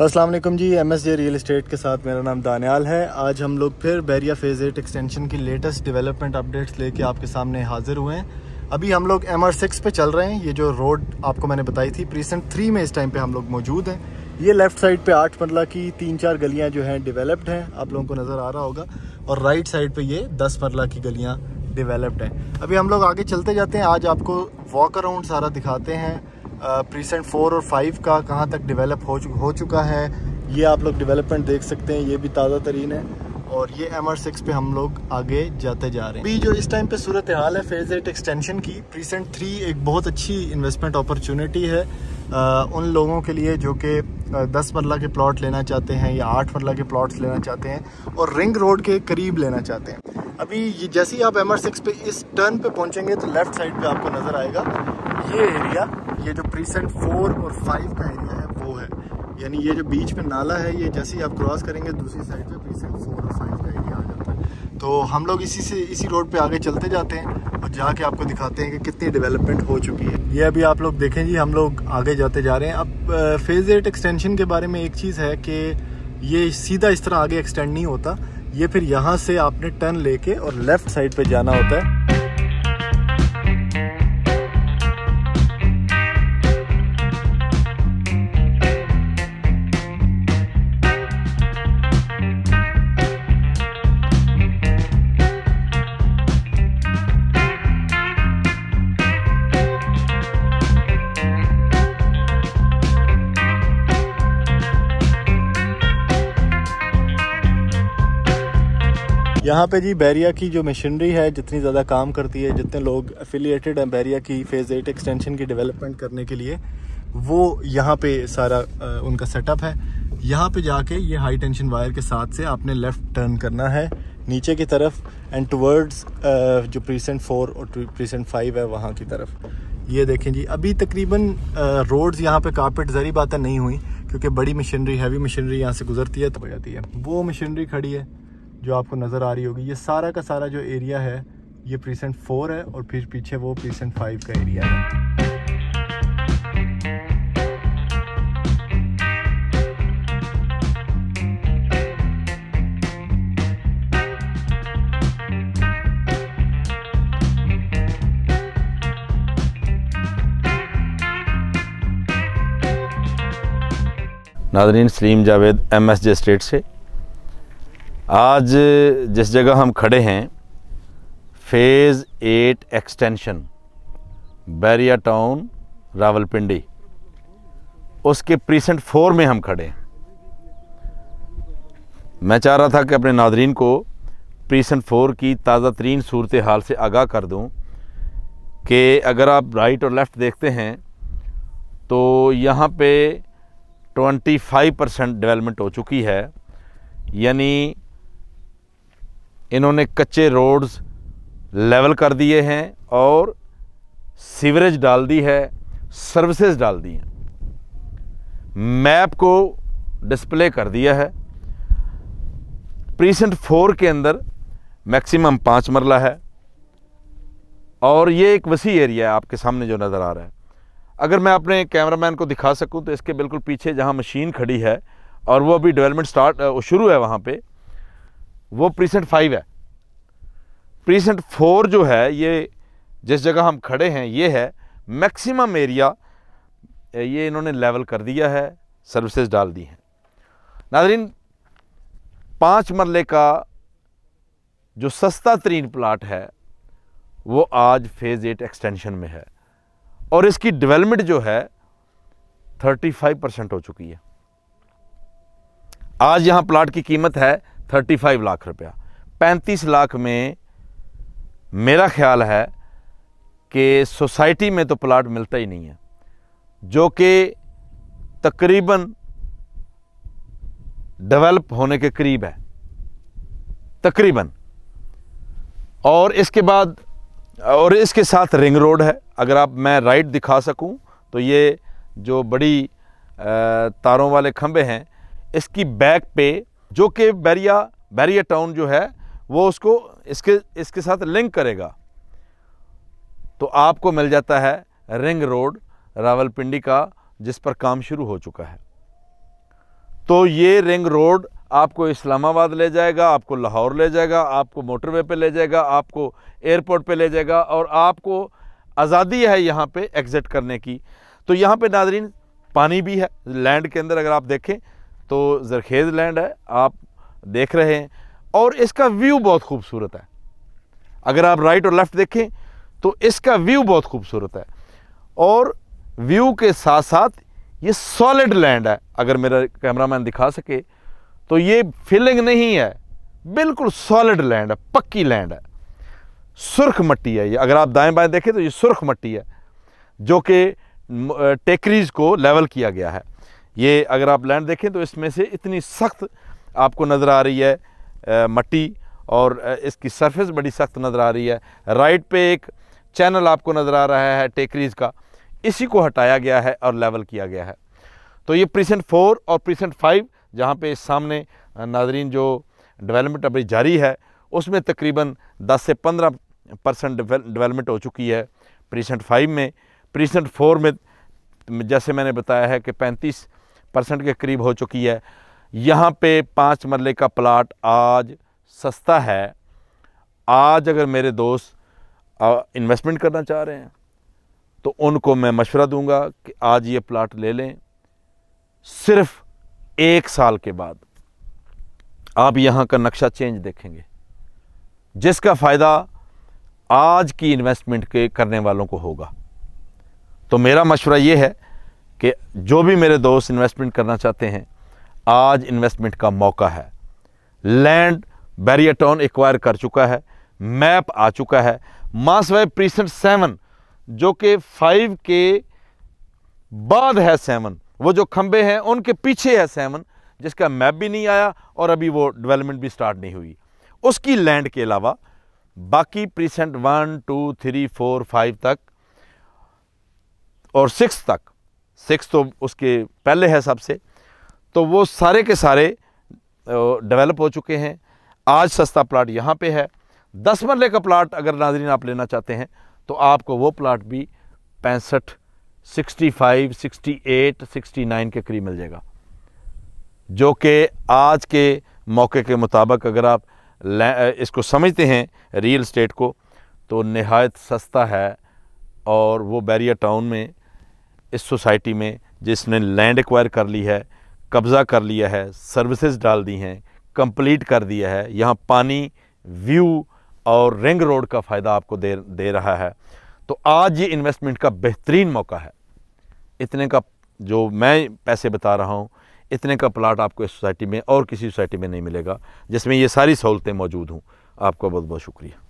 Aslam ji M S J real estate के साथ मेरा नाम दानियाल है आज हम लोग फिर बैरिया फेज़ एट एक्सटेंशन की लेटेस्ट डेवलपमेंट अपडेट्स लेके आपके सामने हाजिर हुए हैं अभी हम लोग एम आर सिक्स पे चल रहे हैं ये जो रोड आपको मैंने बताई थी प्रीसेंट थ्री में इस टाइम पे हम लोग मौजूद हैं ये लेफ़्ट साइड पे आठ मरला की तीन चार गलियाँ जो हैं डिवेलप्ड हैं आप लोगों को नज़र आ रहा होगा और राइट साइड पर ये दस मरला की गलियाँ डिवेलप्ड हैं अभी हम लोग आगे चलते जाते हैं आज आपको वॉक अराउंड सारा दिखाते हैं प्रीसेंट फोर और फाइव का कहाँ तक डेवलप हो हो चुका है ये आप लोग डेवलपमेंट देख सकते हैं ये भी ताज़ा तरीन है और ये एम आर सिक्स पे हम लोग आगे जाते जा रहे हैं अभी जो इस टाइम पे सूरत हाल है फेज़ एट एक्सटेंशन की प्रीसेंट थ्री एक बहुत अच्छी इन्वेस्टमेंट अपॉर्चुनिटी है आ, उन लोगों के लिए जो कि दस मरला के प्लॉट लेना चाहते हैं या आठ मरला के प्लॉट्स लेना चाहते हैं और रिंग रोड के करीब लेना चाहते हैं अभी ये जैसे ही आप एम आर सिक्स पे इस टर्न पे पहुंचेंगे तो लेफ़्ट साइड पे आपको नज़र आएगा ये एरिया ये जो प्रीसेंट फोर और फाइव का एरिया है वो है यानी ये जो बीच में नाला है ये जैसे ही आप क्रॉस करेंगे दूसरी साइड पे प्रीसेंट फोर और फाइव का एरिया आ जाता है तो हम लोग इसी से इसी रोड पे आगे चलते जाते हैं और जाके आपको दिखाते हैं कि कितनी डेवलपमेंट हो चुकी है ये अभी आप लोग देखें जी हम लोग आगे जाते जा रहे हैं अब फेज़ एट एक्सटेंशन के बारे में एक चीज़ है कि ये सीधा इस तरह आगे एक्सटेंड नहीं होता ये फिर यहाँ से आपने टर्न लेके और लेफ़्ट साइड पर जाना होता है यहाँ पे जी बैरिया की जो मशीनरी है जितनी ज़्यादा काम करती है जितने लोग एफिलिएटेड हैं बैरिया की फ़ेज़ एट एक्सटेंशन की डेवलपमेंट करने के लिए वो यहाँ पे सारा उनका सेटअप है यहाँ पे जाके ये हाई टेंशन वायर के साथ से आपने लेफ़्ट टर्न करना है नीचे की तरफ एंड टूवर्ड्स जो प्रीसेंट फोर और प्रीसेंट फाइव है वहाँ की तरफ ये देखें जी अभी तकरीबन रोड्स यहाँ पे कारपेट जरी बातें नहीं हुई क्योंकि बड़ी मशीनरी हैवी मशीनरी यहाँ से गुजरती है तो जाती है वो मशीनरी खड़ी है जो आपको नज़र आ रही होगी ये सारा का सारा जो एरिया है ये प्रीसेंट फोर है और फिर पीछे वो प्रीसेंट फाइव का एरिया है नादरीन Salim Javed M S J estate से आज जिस जगह हम खड़े हैं phase eight extension Bahria town Rawalpindi उसके प्रीसेंट फोर में हम खड़े हैं मैं चाह रहा था कि अपने नादरीन को प्रीसेंट फोर की ताज़ा तरीन सूरत हाल से आगाह कर दूं कि अगर आप राइट और लेफ़्ट देखते हैं तो यहाँ पे 25 परसेंट डेवलपमेंट हो चुकी है यानी इन्होंने कच्चे रोड्स लेवल कर दिए हैं और सीवरेज डाल दी है सर्विसेज डाल दी हैं मैप को डिस्प्ले कर दिया है प्रीसेंट फोर के अंदर मैक्सिमम पाँच मरला है और ये एक वसी एरिया है आपके सामने जो नज़र आ रहा है अगर मैं अपने कैमरामैन को दिखा सकूं तो इसके बिल्कुल पीछे जहां मशीन खड़ी है और वो अभी डेवलपमेंट स्टार्ट शुरू है वहां पे वो प्रीसेंट फाइव है प्रीसेंट फोर जो है ये जिस जगह हम खड़े हैं ये है मैक्सिमम एरिया ये इन्होंने लेवल कर दिया है सर्विसेज डाल दी हैं नाजरीन पाँच मरले का जो सस्ता तरीन प्लाट है वो आज फेज़ एट एक्सटेंशन में है और इसकी डेवलपमेंट जो है 35 परसेंट हो चुकी है आज यहाँ प्लाट की कीमत है थर्टी फाइव लाख रुपया पैंतीस लाख में मेरा ख्याल है कि सोसाइटी में तो प्लाट मिलता ही नहीं है जो कि तकरीबन डेवलप होने के करीब है तकरीबन और इसके बाद और इसके साथ रिंग रोड है अगर आप मैं राइट दिखा सकूं तो ये जो बड़ी तारों वाले खंबे हैं इसकी बैक पे जो कि बैरिया बैरिया टाउन जो है वो उसको इसके इसके साथ लिंक करेगा तो आपको मिल जाता है रिंग रोड रावलपिंडी का जिस पर काम शुरू हो चुका है तो ये रिंग रोड आपको इस्लामाबाद ले जाएगा आपको लाहौर ले जाएगा आपको मोटरवे पे ले जाएगा आपको एयरपोर्ट पे ले जाएगा और आपको आज़ादी है यहाँ पे एग्ज़िट करने की तो यहाँ पे नादरीन पानी भी है लैंड के अंदर अगर आप देखें तो जरखेज़ लैंड है आप देख रहे हैं और इसका व्यू बहुत खूबसूरत है अगर आप राइट और लेफ़्ट देखें तो इसका व्यू बहुत खूबसूरत है और व्यू के साथ साथ ये सॉलिड लैंड है अगर मेरा कैमरामैन दिखा सके तो ये फिलिंग नहीं है बिल्कुल सॉलिड लैंड है पक्की लैंड है सुर्ख मट्टी है ये अगर आप दाएं बाएं देखें तो ये सुर्ख मट्टी है जो कि टेकरीज को लेवल किया गया है ये अगर आप लैंड देखें तो इसमें से इतनी सख्त आपको नज़र आ रही है मट्टी और इसकी सरफेस बड़ी सख्त नज़र आ रही है राइट पे एक चैनल आपको नज़र आ रहा है टेकरीज़ का इसी को हटाया गया है और लेवल किया गया है तो ये प्रीसेंट फोर और प्रीसेंट फाइव जहाँ पे सामने नाजरीन जो डेवलपमेंट अभी जारी है उसमें तकरीबन 10 से 15 परसेंट डेवलपमेंट हो चुकी है प्रीसेंट फाइव में प्रीसेंट फोर में जैसे मैंने बताया है कि पैंतीस परसेंट के करीब हो चुकी है यहाँ पे पाँच मरले का प्लाट आज सस्ता है आज अगर मेरे दोस्त इन्वेस्टमेंट करना चाह रहे हैं तो उनको मैं मशवरा दूंगा कि आज ये प्लाट ले लें सिर्फ एक साल के बाद आप यहाँ का नक्शा चेंज देखेंगे जिसका फ़ायदा आज की इन्वेस्टमेंट के करने वालों को होगा तो मेरा मशवरा ये है कि जो भी मेरे दोस्त इन्वेस्टमेंट करना चाहते हैं आज इन्वेस्टमेंट का मौका है लैंड टाउन एक्वायर कर चुका है मैप आ चुका है मासवाई प्रीसेंट सेवन जो कि फाइव के बाद है सेवन वो जो खंबे हैं उनके पीछे है सेवन जिसका मैप भी नहीं आया और अभी वो डेवलपमेंट भी स्टार्ट नहीं हुई उसकी लैंड के अलावा बाकी precinct one two three four five तक और सिक्स तक सिक्स तो उसके पहले है सबसे तो वो सारे के सारे डेवलप हो चुके हैं आज सस्ता प्लाट यहाँ पे है दस मरले का प्लाट अगर नाजरीन आप लेना चाहते हैं तो आपको वो प्लाट भी पैंसठ sixty five sixty eight sixty nine के करीब मिल जाएगा जो कि आज के मौके के मुताबिक अगर आप इसको समझते हैं रियल स्टेट को तो नहायत सस्ता है और वो बैरिया टाउन में इस सोसाइटी में जिसने लैंड एक्वायर कर ली है कब्ज़ा कर लिया है सर्विसेज डाल दी हैं कंप्लीट कर दिया है यहाँ पानी व्यू और रिंग रोड का फ़ायदा आपको दे दे रहा है तो आज ये इन्वेस्टमेंट का बेहतरीन मौका है इतने का जो मैं पैसे बता रहा हूँ इतने का प्लाट आपको इस सोसाइटी में और किसी सोसाइटी में नहीं मिलेगा जिसमें ये सारी सहूलतें मौजूद हूँ आपका बहुत बहुत शुक्रिया